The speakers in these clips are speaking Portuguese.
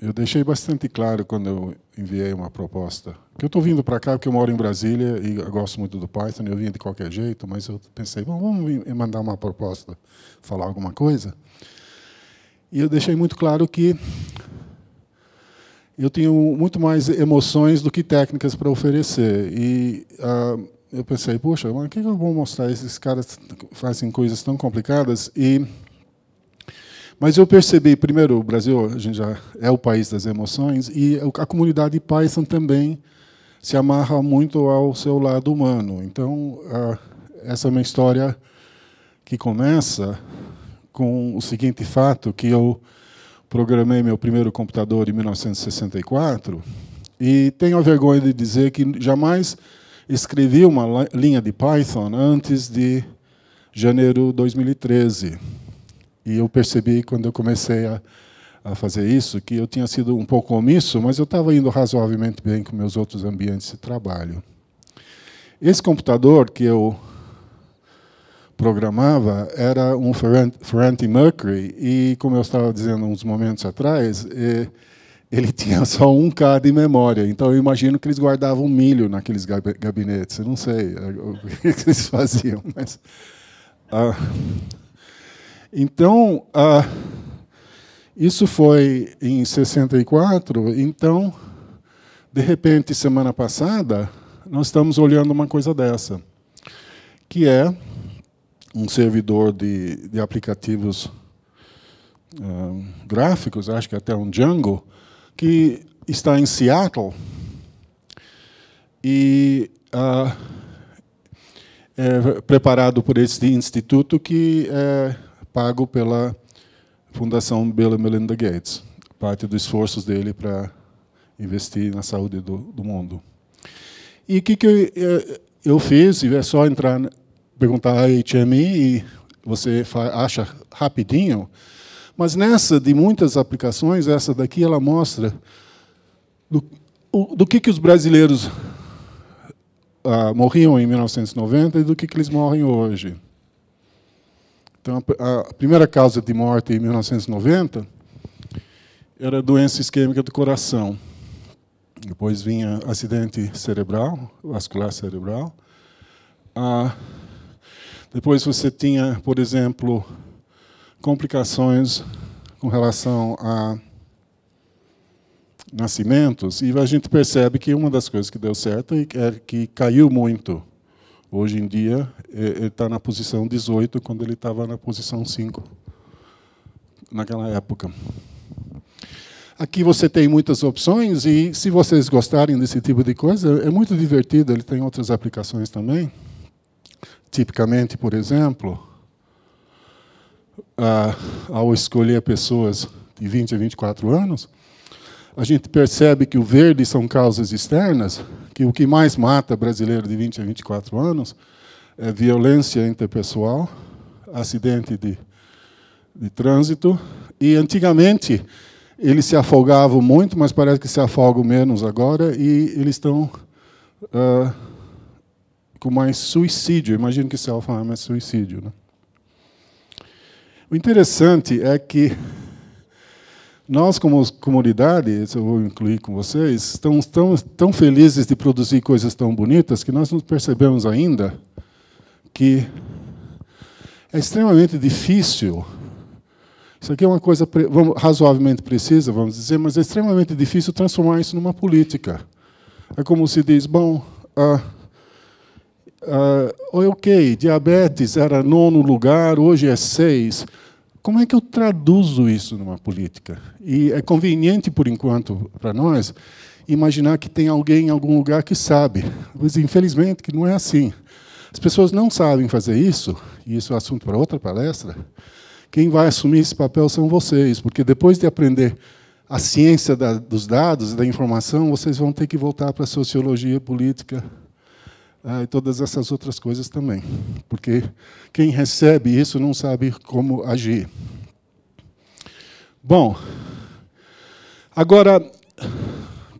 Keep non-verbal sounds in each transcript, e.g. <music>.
eu deixei bastante claro quando eu enviei uma proposta. Que eu estou vindo para cá porque eu moro em Brasília e gosto muito do Python, eu vim de qualquer jeito, mas eu pensei, bom, vamos mandar uma proposta, falar alguma coisa. E eu deixei muito claro que eu tinha muito mais emoções do que técnicas para oferecer. E uh, eu pensei, poxa, mas o que eu vou mostrar? Esses caras fazem coisas tão complicadas e mas eu percebi, primeiro, o Brasil a gente já é o país das emoções e a comunidade Python também se amarra muito ao seu lado humano. Então, essa é uma história que começa com o seguinte fato, que eu programei meu primeiro computador em 1964 e tenho a vergonha de dizer que jamais escrevi uma linha de Python antes de janeiro de 2013. E eu percebi, quando eu comecei a, a fazer isso, que eu tinha sido um pouco omisso, mas eu estava indo razoavelmente bem com meus outros ambientes de trabalho. Esse computador que eu programava era um Ferranti Mercury, e, como eu estava dizendo uns momentos atrás, ele <laughs> tinha só um K de memória. Então, eu imagino que eles guardavam milho naqueles gabinetes. Eu não sei é, o <laughs> que eles faziam, mas... Ah, então, isso foi em 64, então, de repente, semana passada, nós estamos olhando uma coisa dessa, que é um servidor de, de aplicativos Uh, gráficos, acho que até um Django, que está em Seattle. E uh, é preparado por esse instituto que é pago pela Fundação Bill e Melinda Gates, parte dos esforços dele para investir na saúde do, do mundo. E o que, que eu, eh, eu fiz? É só entrar, né, perguntar a HMI e você acha rapidinho. Mas nessa, de muitas aplicações, essa daqui ela mostra do, do que, que os brasileiros ah, morriam em 1990 e do que, que eles morrem hoje. Então, a primeira causa de morte em 1990 era doença isquêmica do coração. Depois vinha acidente cerebral, vascular cerebral. Ah, depois você tinha, por exemplo, complicações com relação a nascimentos. E a gente percebe que uma das coisas que deu certo é que é caiu muito, hoje em dia, está eh, eh, na posição 18 quando ele estava na posição 5 naquela época. Aqui você tem muitas opções e se vocês gostarem desse tipo de coisa, é muito divertido, ele tem outras aplicações também. Tipicamente, por exemplo, ao escolher pessoas de 20 a 24 anos, a gente percebe que o verde são causas externas, que o que mais mata brasileiro de 20 a 24 anos é violência interpessoal, acidente de, de trânsito. E antigamente eles se afogavam muito, mas parece que se afogam menos agora e eles estão uh, com mais suicídio. Imagino que self-harm é suicídio. Né? O interessante é que nós, como comunidade, isso eu vou incluir com vocês, estamos tão, tão felizes de produzir coisas tão bonitas que nós não percebemos ainda que é extremamente difícil. Isso aqui é uma coisa vamos, razoavelmente precisa, vamos dizer, mas é extremamente difícil transformar isso numa política. É como se diz, bom, ah, ah, ok, diabetes era nono lugar, hoje é seis. Como é que eu traduzo isso numa política? E é conveniente, por enquanto, para nós, imaginar que tem alguém em algum lugar que sabe. Mas, infelizmente, que não é assim. As pessoas não sabem fazer isso, e isso é assunto para outra palestra. Quem vai assumir esse papel são vocês, porque depois de aprender a ciência da, dos dados e da informação, vocês vão ter que voltar para a sociologia política ah, e todas essas outras coisas também, porque quem recebe isso não sabe como agir. Bom, agora,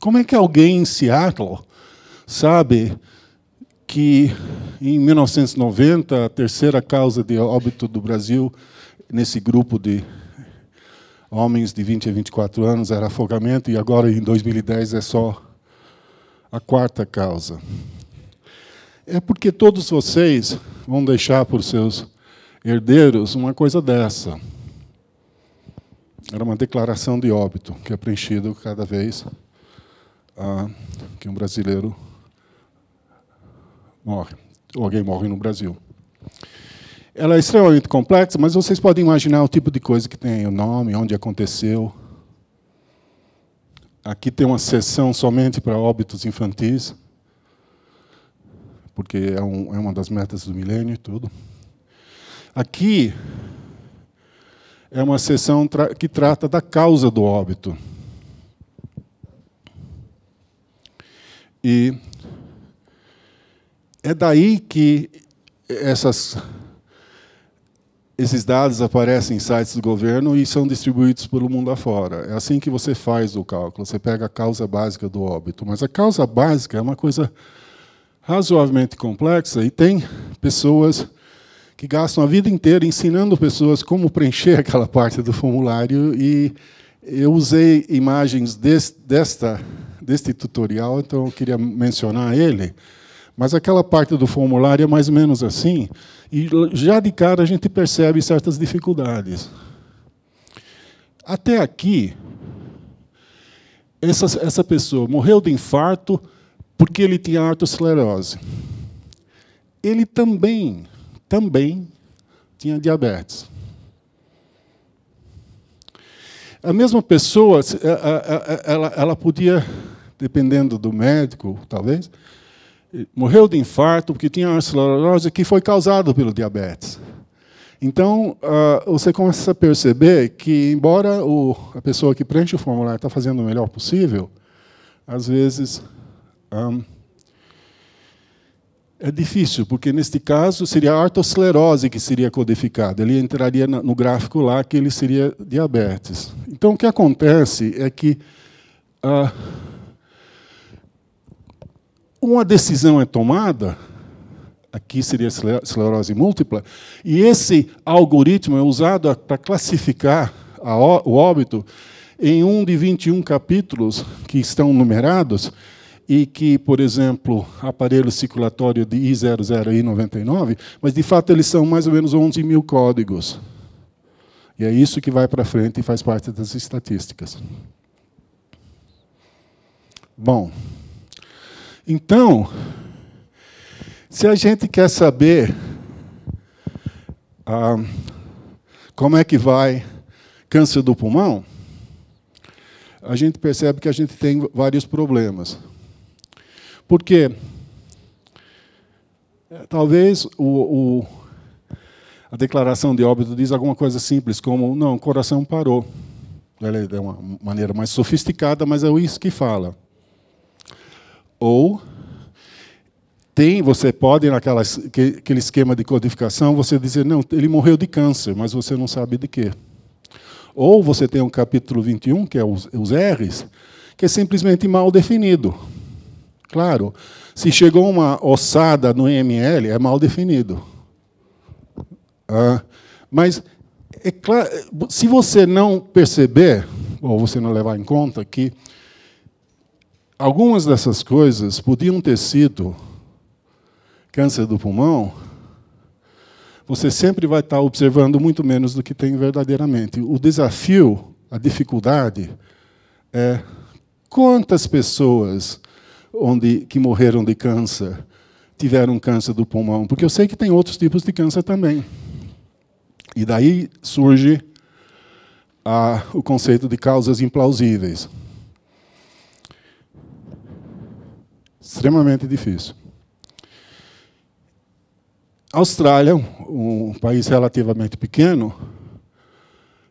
como é que alguém em Seattle sabe que em 1990, a terceira causa de óbito do Brasil, nesse grupo de homens de 20 a 24 anos, era afogamento, e agora, em 2010, é só a quarta causa. É porque todos vocês vão deixar por seus herdeiros uma coisa dessa. Era uma declaração de óbito, que é preenchida cada vez ah, que um brasileiro morre, ou alguém morre no Brasil. Ela é extremamente complexa, mas vocês podem imaginar o tipo de coisa que tem, o nome, onde aconteceu. Aqui tem uma seção somente para óbitos infantis, porque é, um, é uma das metas do milênio e tudo. Aqui é uma seção tra que trata da causa do óbito. E é daí que essas, esses dados aparecem em sites do governo e são distribuídos pelo mundo afora. É assim que você faz o cálculo. Você pega a causa básica do óbito. Mas a causa básica é uma coisa razoavelmente complexa e tem pessoas que gastam a vida inteira ensinando pessoas como preencher <laughs> aquela parte do formulário e eu usei imagens desse, desta, deste tutorial, então eu queria mencionar ele. Mas aquela parte do formulário é mais ou menos assim, e já de cara a gente percebe certas dificuldades. Até aqui, essa, essa pessoa morreu de infarto porque ele tinha artosclerose. Ele também, também tinha diabetes. A mesma pessoa, ela, ela podia, dependendo do médico, talvez, morreu de infarto porque tinha arcelorose que foi causado pelo diabetes. Então, ah, você começa a perceber que, embora a pessoa que preenche o formulário está fazendo o melhor possível, às vezes é difícil, porque neste caso seria a artosclerose que seria codificada. Ele entraria no gráfico lá que ele seria diabetes. Então, o que acontece é que ah, uma decisão é tomada, aqui seria esclerose múltipla, e esse algoritmo é usado para classificar o óbito em um de 21 capítulos que estão numerados e que, por exemplo, aparelho circulatório de I00 e I99, mas de fato eles são mais ou menos 11 mil códigos. E é isso que vai para frente e faz parte das estatísticas. Bom, então, se a gente quer saber ah, como é que vai câncer do pulmão, a gente percebe que a gente tem vários problemas. Porque é, talvez o, o, a declaração de óbito diz alguma coisa simples, como não, o coração parou. Ela é de uma maneira mais sofisticada, mas é isso que fala. Ou tem, você pode, naquele que, aquele esquema de codificação, você dizer, não, ele morreu de câncer, mas você não sabe de quê. Ou você tem um capítulo 21, que é os, os R's, que é simplesmente mal definido. Claro, se chegou uma ossada no ML, é mal definido. Ah, mas, é claro, se você não perceber, ou você não levar em conta que Algumas dessas coisas podiam ter sido câncer do pulmão. Você sempre vai estar observando muito menos do que tem verdadeiramente. O desafio, a dificuldade, é quantas pessoas onde, que morreram de câncer tiveram câncer do pulmão? Porque eu sei que tem outros tipos de câncer também. E daí surge a, o conceito de causas implausíveis. extremamente difícil. A Austrália, um país relativamente pequeno,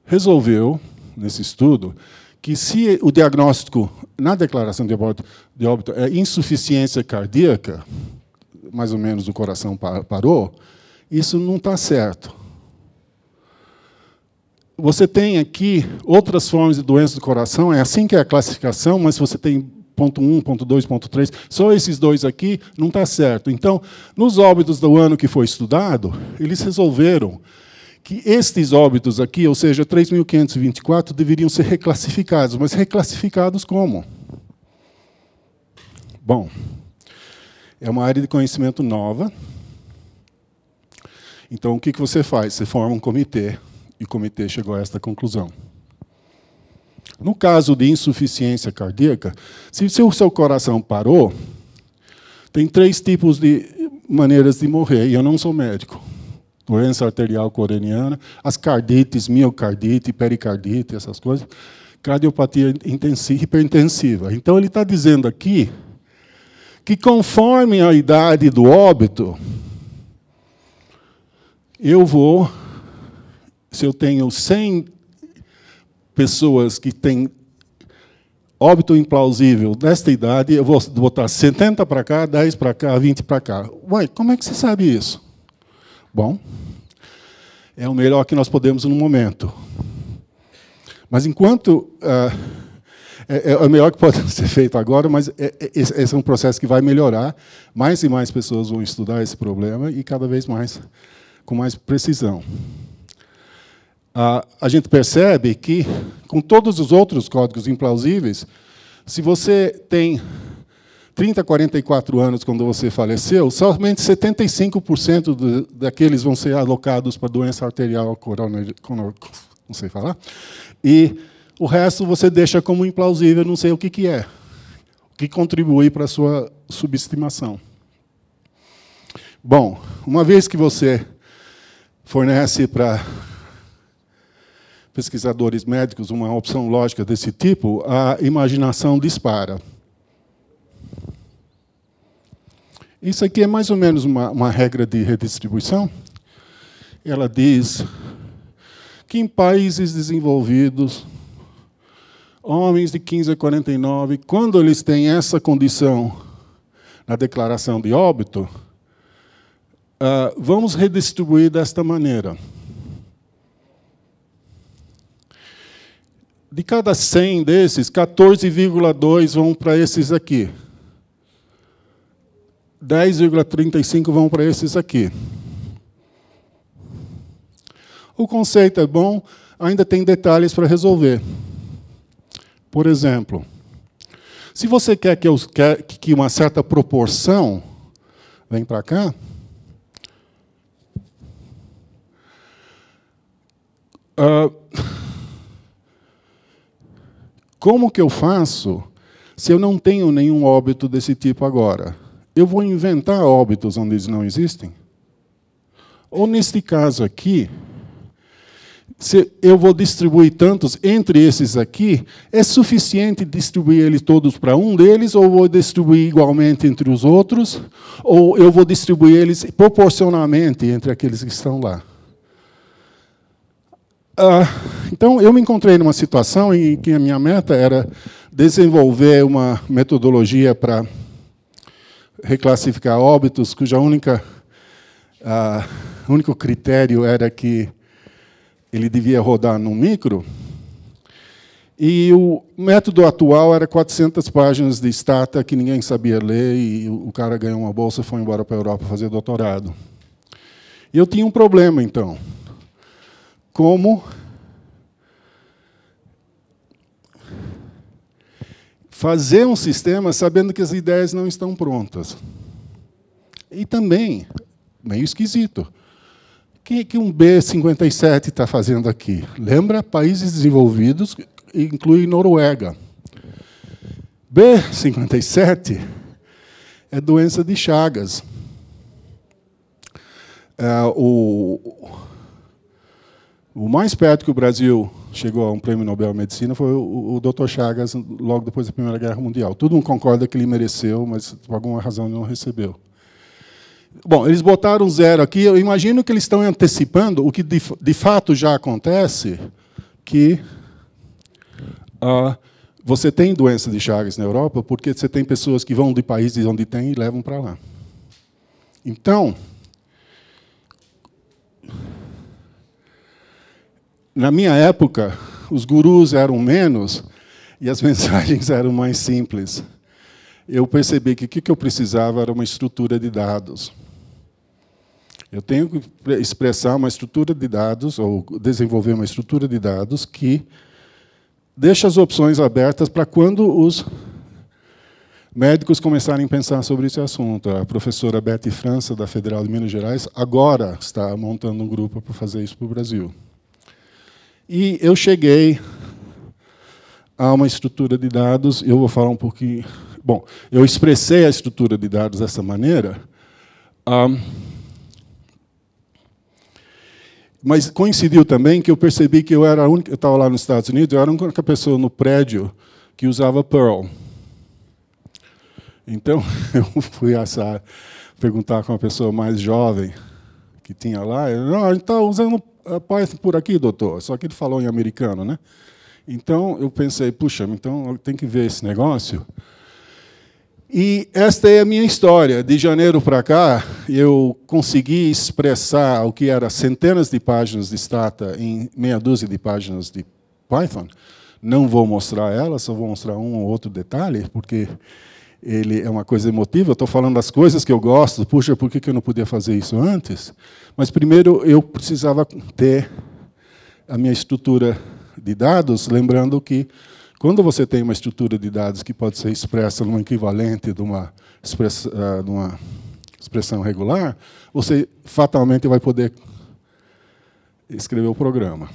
resolveu, nesse estudo, que se o diagnóstico na declaração de óbito, de óbito é insuficiência cardíaca, mais ou menos o coração parou, isso não está certo. Você tem aqui outras formas de doença do coração, é assim que é a classificação, mas você tem ponto 1, ponto 2, ponto 3, só esses dois aqui não está certo. Então, nos óbitos do ano que foi estudado, eles resolveram que estes óbitos aqui, ou seja, 3.524, deveriam ser reclassificados. Mas reclassificados como? Bom, é uma área de conhecimento nova. Então, o que você faz? Você forma um comitê, e o comitê chegou a esta conclusão. No caso de insuficiência cardíaca, se o seu coração parou, tem três tipos de maneiras de morrer, e eu não sou médico. Doença arterial coronariana, as cardites, miocardite, pericardite, essas coisas, cardiopatia intensiva, hiperintensiva. Então ele está dizendo aqui que conforme a idade do óbito, eu vou, se eu tenho 100 pessoas que têm óbito implausível nesta idade, eu vou botar 70 para cá, 10 para cá, 20 para cá. Uai, como é que você sabe isso? Bom, é o melhor que nós podemos no momento. Mas enquanto. Uh, é, é, o melhor que pode <laughs> ser feito agora, mas é, é, esse é um processo que vai melhorar. Mais e mais pessoas vão estudar esse problema e cada vez mais, com mais precisão a, gente percebe que, com todos os outros códigos implausíveis, se você tem 30, 44 anos quando você faleceu, somente 75% daqueles vão ser alocados para doença arterial coronar, não sei falar, e o resto você deixa como implausível, não sei o que, que é, o que contribui para a sua subestimação. Bom, uma vez que você fornece para pesquisadores médicos uma opção lógica desse tipo, a imaginação dispara. Isso aqui é mais ou menos uma, uma regra de redistribuição. Ela diz que em países desenvolvidos, homens de 15 a 49, quando eles têm essa condição na declaração de óbito, ah, vamos redistribuir desta maneira. De cada 100 desses, 14,2 vão para esses aqui. 10,35 vão para esses aqui. O conceito é bom, ainda tem detalhes para resolver. Por exemplo, se você quer que, eu, que uma certa proporção vem para cá, uh, como que eu faço se eu não tenho nenhum óbito desse tipo agora? Eu vou inventar óbitos onde eles não existem? Ou neste caso aqui, se eu vou distribuir tantos entre esses aqui, é suficiente distribuir eles todos para um deles, ou vou distribuir igualmente entre os outros, ou eu vou distribuir eles proporcionalmente entre aqueles que estão lá? Uh, então, eu me encontrei numa situação em que a minha meta era desenvolver uma metodologia para reclassificar óbitos, cuja única uh, único critério era que ele devia rodar no micro. E o método atual era 400 páginas de stata que ninguém sabia ler e o cara ganhou uma bolsa e foi embora para a Europa fazer doutorado. E eu tinha um problema então como fazer um sistema sabendo que as ideias não estão prontas. E também, meio esquisito, o que, que um B-57 está fazendo aqui? Lembra, países desenvolvidos inclui Noruega. B-57 é doença de Chagas. É, o, o mais perto que o Brasil chegou a um prêmio Nobel de Medicina foi o, o Dr. Chagas, logo depois da Primeira Guerra Mundial. Todo mundo concorda que ele mereceu, mas por alguma razão ele não recebeu. Bom, eles botaram zero aqui. Eu imagino que eles estão antecipando o que de, de fato já acontece, que ah, você tem doença de Chagas na Europa porque você tem pessoas que vão de países onde tem e levam para lá. Então, na minha época, os gurus eram menos e as <laughs> mensagens eram mais simples. Eu percebi que o que eu precisava era uma estrutura de dados. Eu tenho que expressar uma estrutura de dados, ou desenvolver uma estrutura de dados que deixa as opções abertas para quando os médicos começarem a pensar sobre esse assunto. A professora Betty França, da Federal de Minas Gerais, agora está montando um grupo para fazer isso para o Brasil. E eu cheguei a uma estrutura de dados, eu vou falar um pouquinho. Bom, eu expressei a estrutura de dados dessa maneira, um, mas coincidiu também que eu percebi que eu era a única, eu estava lá nos Estados Unidos, eu era a única pessoa no prédio que usava Perl. Então, <laughs> eu fui assar, perguntar com uma pessoa mais jovem que tinha lá, não, a gente está usando é, paz por aqui, doutor. Só que ele falou em americano, né? Então eu pensei, puxa, então tem que ver esse negócio. E esta é a minha história. De janeiro para cá, eu consegui expressar o que era centenas de páginas de Stata em meia dúzia de páginas de Python. Não vou mostrar ela, só vou mostrar um ou outro detalhe, porque ele é uma coisa emotiva, eu estou falando das coisas que eu gosto, puxa, por que eu não podia fazer isso antes? Mas primeiro eu precisava ter a minha estrutura de dados, lembrando que quando você tem uma estrutura de dados que pode ser expressa num equivalente de uma, ah, de uma expressão regular, você fatalmente vai poder escrever o programa.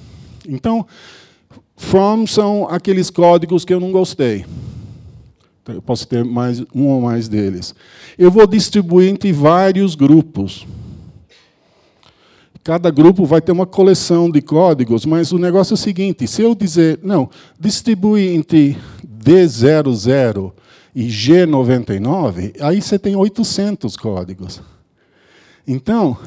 Então, from são aqueles códigos que eu não gostei. Eu posso ter mais um ou mais deles. Eu vou distribuir entre vários grupos. Cada grupo vai ter uma coleção de códigos, mas o negócio é o seguinte: se eu dizer, não, distribui entre D00 e G99, aí você tem 800 códigos. Então,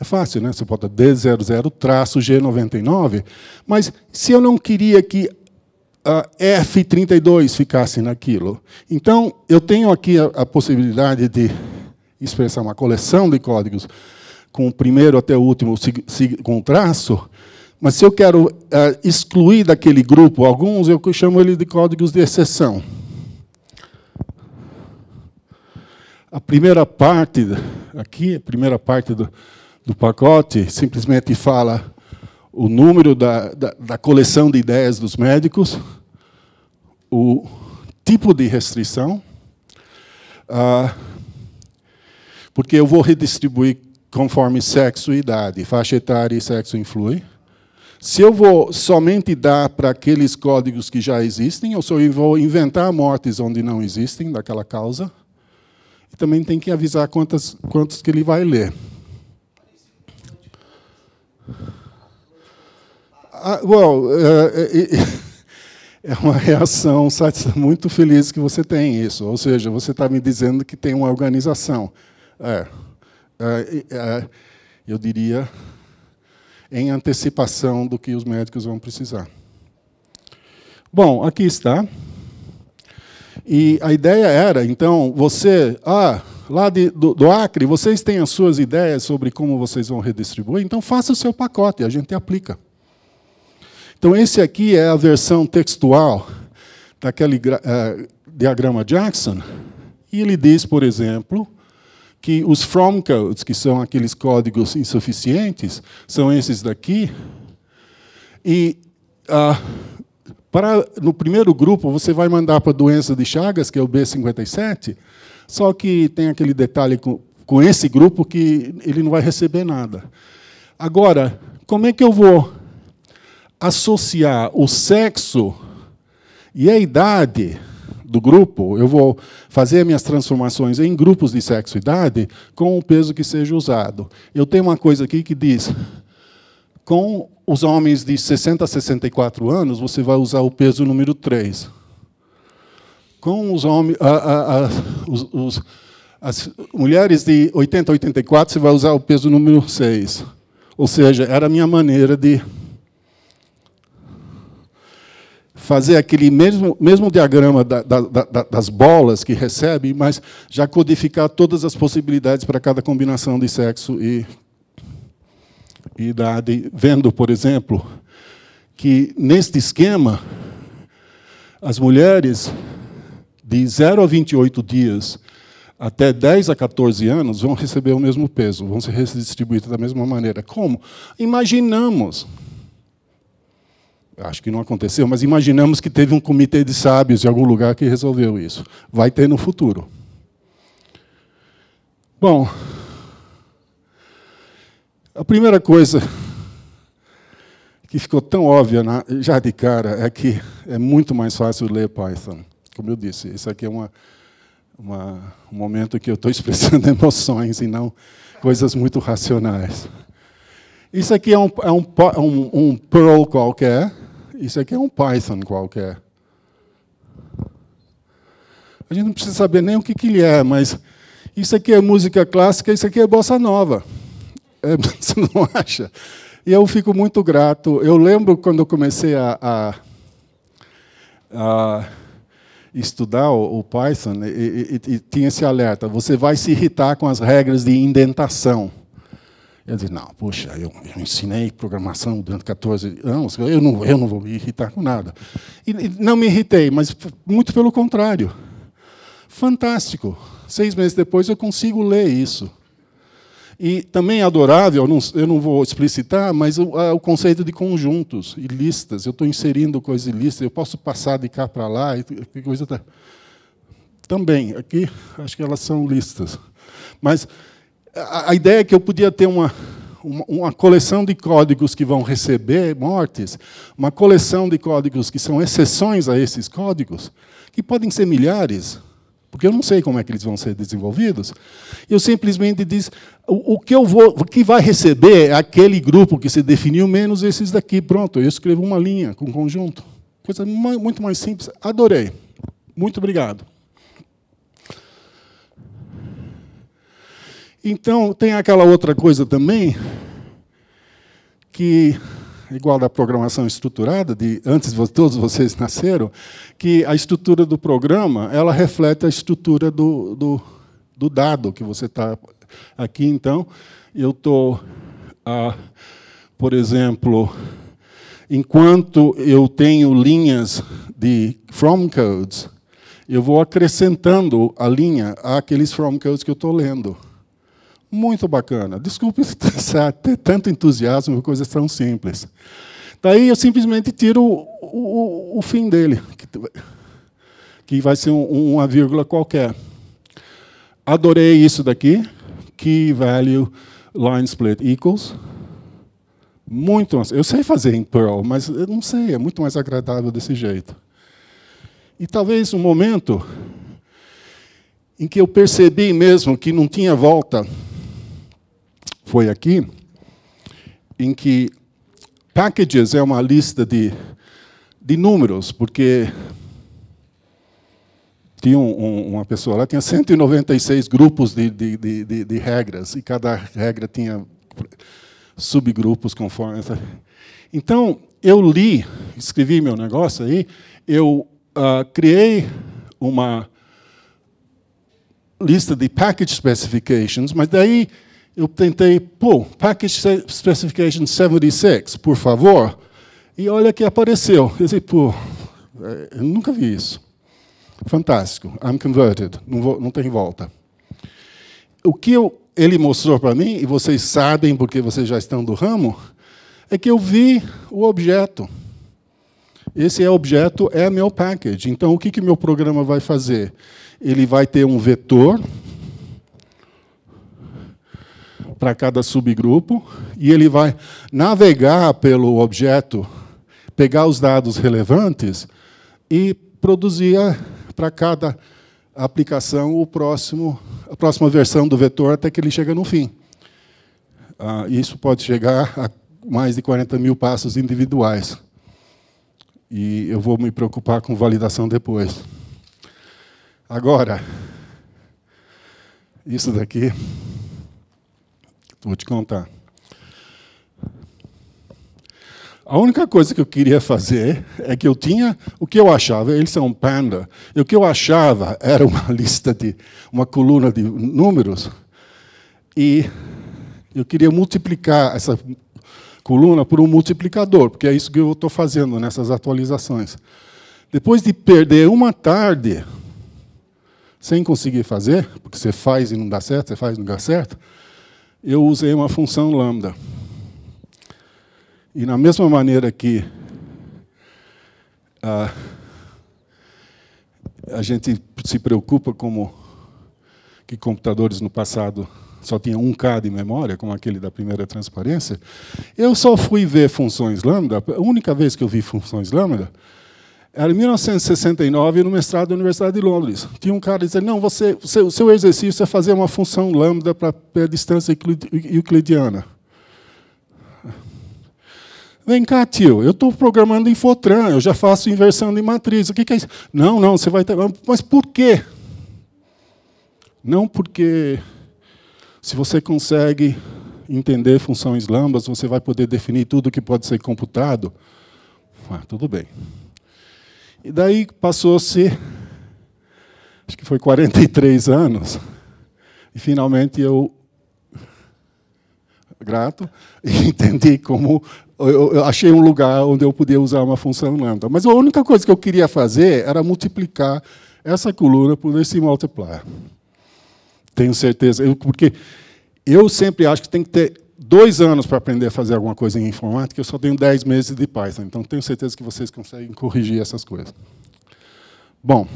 é fácil, né? Você bota D00-G99, mas se eu não queria que uh, F32 ficasse naquilo. Então, eu tenho aqui a, a, possibilidade de expressar uma coleção de códigos com o primeiro até o último com traço, mas se eu quero uh, excluir daquele grupo alguns, eu chamo ele de códigos de exceção. A primeira parte aqui, a primeira parte do, do pacote, simplesmente fala o número da, da, da coleção de ideias dos médicos, o tipo de restrição, ah, porque eu vou redistribuir conforme sexo e idade, faixa etária e sexo influi. Se eu vou somente dar para aqueles códigos que já existem, ou se eu vou inventar mortes onde não existem, daquela causa, e também tem que avisar quantas, quantos que ele vai ler. Uh, well, uh, <laughs> é uma reação muito feliz que você tem isso. Ou seja, você está me dizendo que tem uma organização. É, eu diria, em antecipação do que os médicos vão precisar. Bom, aqui está. E a ideia era, então, você, ah, lá de, do, do, Acre, vocês têm as suas ideias sobre como vocês vão redistribuir, então faça o seu pacote, a gente aplica. Então, esse aqui é a versão textual daquele uh, diagrama Jackson. E ele diz, por exemplo, que os from codes, que são aqueles códigos insuficientes, são esses daqui. E uh, para, no primeiro grupo, você vai mandar para a doença de Chagas, que é o B57, só que tem aquele detalhe com, com esse grupo que ele não vai receber nada. Agora, como é que eu vou associar o sexo e a idade do grupo, eu vou fazer minhas transformações em grupos de sexo e idade com o peso que seja usado. Eu tenho uma coisa aqui que diz: com os homens de 60 a 64 anos, você vai usar o peso número 3. Com os homens. A, a, a, os, os, as mulheres de 80 a 84, você vai usar o peso número 6. Ou seja, era a minha maneira de fazer aquele mesmo, mesmo diagrama da, da, da, das bolas que recebe, mas já codificar todas as possibilidades para cada combinação de sexo e, e idade, vendo, por exemplo, que neste esquema as mulheres de 0 a 28 dias até 10 a 14 anos vão receber o mesmo peso, vão ser redistribuídas da mesma maneira. Como? Imaginamos acho que não aconteceu, mas imaginamos que teve um comitê de sábios em algum lugar que resolveu isso. Vai ter no futuro. Bom, a primeira coisa que ficou tão óbvia já de cara é que é muito mais fácil ler Python. Como eu disse, isso aqui é uma, uma, um momento que eu estou <laughs> expressando emoções e não coisas muito racionais. Isso aqui é um, é um, é um, um Perl qualquer, isso aqui é um Python qualquer. A gente não precisa saber nem o que, que ele é, mas isso aqui é música clássica, isso aqui é bossa nova. <laughs> É, você não acha? E eu fico muito grato. Eu lembro quando eu comecei a, a, a estudar o, Python, e, e, e tinha esse alerta: você vai se irritar com as regras de indentação. Eu disse, não, poxa, eu, eu, ensinei programação durante 14 anos, eu não, eu não vou me irritar com nada. E, não me irritei, mas muito pelo contrário. Fantástico. Seis meses depois eu consigo ler isso. E também é adorável, não, eu não vou explicitar, mas o, a, o conceito de conjuntos e listas. Eu estou inserindo coisas em listas, eu posso passar de cá para lá. E, coisa tá. Também, aqui, acho que elas são listas. Mas a, a ideia é que eu podia ter uma, uma, uma, coleção de códigos que vão receber mortes, uma coleção de códigos que são exceções a esses códigos, que podem ser milhares, porque eu não sei como é que eles vão ser desenvolvidos. Eu simplesmente diz o, o que eu vou, o que vai receber é aquele grupo que se definiu menos esses daqui, pronto. Eu escrevo uma linha com um conjunto, coisa muito mais simples. Adorei. Muito obrigado. Então, tem aquela outra coisa também, que, igual da programação estruturada, de antes de todos vocês nasceram, que a estrutura do programa ela reflete a estrutura do, do, do dado que você está aqui. Então, eu estou, ah, por exemplo, enquanto eu tenho linhas de from codes, eu vou acrescentando a linha àqueles from codes que eu estou lendo. Muito bacana. Desculpe <laughs> ter tanto entusiasmo por coisas tão simples. Daí eu simplesmente tiro o, o, o fim dele, que vai ser um, uma vírgula qualquer. Adorei isso daqui, key value line split equals. Muito, eu sei fazer em Perl, mas eu não sei, é muito mais agradável desse jeito. E talvez um momento em que eu percebi mesmo que não tinha volta foi aqui, em que packages é uma lista de, de números, porque tinha um, uma pessoa lá, tinha 196 grupos de, de, de, de, regras, e cada regra tinha subgrupos conforme. Essa. Então, eu li, escrevi meu negócio aí, eu uh, criei uma lista de package specifications, mas daí eu tentei, pô, Package Specification 76, por favor. E olha que apareceu. Eu disse, pô, é, eu nunca vi isso. Fantástico. I'm converted. Não, vou, não tem volta. O que eu, ele mostrou para mim, e vocês sabem porque vocês já estão do ramo, é que eu vi o objeto. Esse é objeto é meu package. Então, o que, que meu programa vai fazer? Ele vai ter um vetor para cada subgrupo e ele vai navegar pelo objeto, pegar os dados relevantes e produzir para cada aplicação o próximo, a próxima versão do vetor até que ele chega no fim. Ah, isso pode chegar a mais de 40 mil passos individuais. E eu vou me preocupar com validação depois. Agora, isso daqui Vou te contar. A única coisa que eu queria fazer é que eu tinha o que eu achava, eles são um panda, e o que eu achava era uma <laughs> lista de uma coluna de números, e eu queria multiplicar essa coluna por um multiplicador, porque é isso que eu estou fazendo nessas atualizações. Depois de perder uma tarde sem conseguir fazer, porque você faz e não dá certo, você faz e não dá certo, eu usei uma função lambda. E na mesma maneira que ah, a gente se preocupa como que computadores no passado só tinham um K de memória, como aquele da primeira transparência, eu só fui ver funções lambda, a única vez que eu vi funções lambda era em 1969, no mestrado da Universidade de Londres. Tinha um cara dizendo, não, você, seu, seu exercício é fazer uma função lambda para a distância euclidiana. Vem cá, tio, eu estou programando em Fortran, eu já faço inversão de matriz. O que, que é isso? Não, não, você vai... Ter... Mas por quê? Não porque se você consegue entender funções lambdas, você vai poder definir tudo que pode ser computado. Ah, tudo bem. E daí passou-se, acho que foi 43 anos, e finalmente eu, grato, <laughs> entendi como. Eu, eu achei um lugar onde eu podia usar uma função lambda. Mas a única coisa que eu queria fazer era multiplicar essa coluna por esse multiplier. Tenho certeza. Eu, porque eu sempre acho que tem que ter dois anos para aprender a fazer alguma coisa em informática, eu só tenho dez meses de Python. Então, tenho certeza que vocês conseguem corrigir essas coisas. Bom,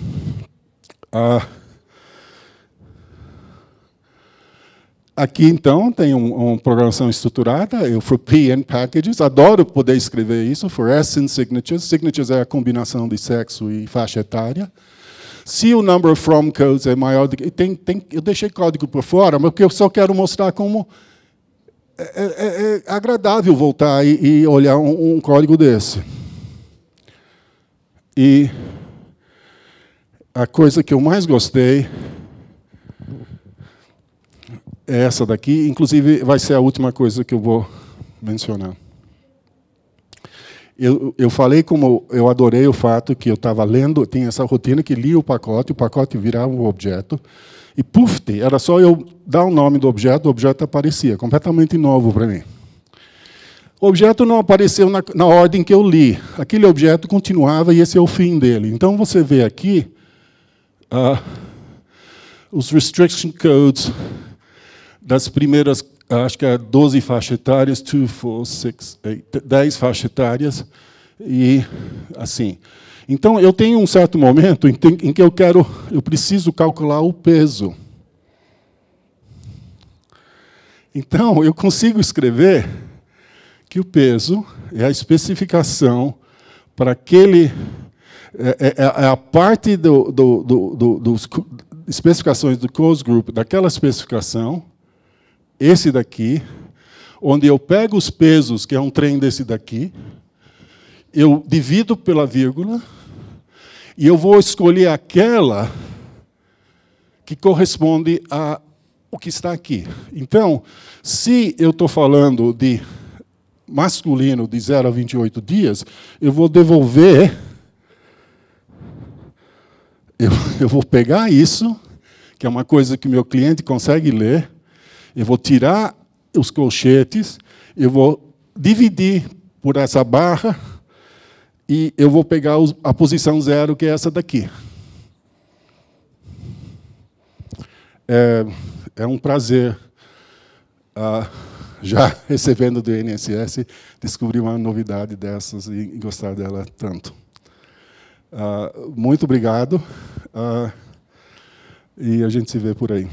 uh, aqui, então, tem um, programação estruturada, eu for and Packages, adoro poder escrever isso, for S and Signatures. Signatures é a combinação de sexo e faixa etária. Se o number from codes é maior do que... Tem, tem, eu deixei código por fora, mas eu só quero mostrar como é é, é, é, agradável voltar e, e olhar um, um, código desse. E a coisa que eu mais gostei é essa daqui, inclusive vai ser a última coisa que eu vou mencionar. Eu, eu falei como eu adorei o fato que eu estava lendo, tinha essa rotina que lia o pacote, o pacote virava um objeto, e pufte, era só eu dar o nome do objeto, o objeto aparecia, completamente novo para mim. O objeto não apareceu na, na, ordem que eu li. Aquele objeto continuava e esse é o fim dele. Então você vê aqui uh, os restriction codes das primeiras, ah, acho que é 12 faixas etárias, 2, 4, 6, 8, 10 faixas etárias, e assim. Então, eu tenho um certo momento em que eu quero, eu preciso calcular o peso. Então, eu consigo escrever que o peso é a especificação para aquele. É, é, é, é a parte do, do, do, dos especificações do close group, daquela especificação, esse daqui, onde eu pego os pesos, que é um trem desse daqui, eu divido pela vírgula e eu vou escolher aquela que corresponde a o que está aqui. Então, se eu estou falando de masculino de 0 a 28 dias, eu vou devolver, eu, <laughs> eu vou pegar isso, que é uma coisa que meu cliente consegue ler, eu vou tirar os colchetes, eu vou dividir por essa barra e eu vou pegar a posição zero, que é essa daqui. É, é um prazer, ah, já <laughs> recebendo do INSS, descobrir uma novidade dessas e gostar dela tanto. Ah, muito obrigado. Ah, e a gente se vê por aí.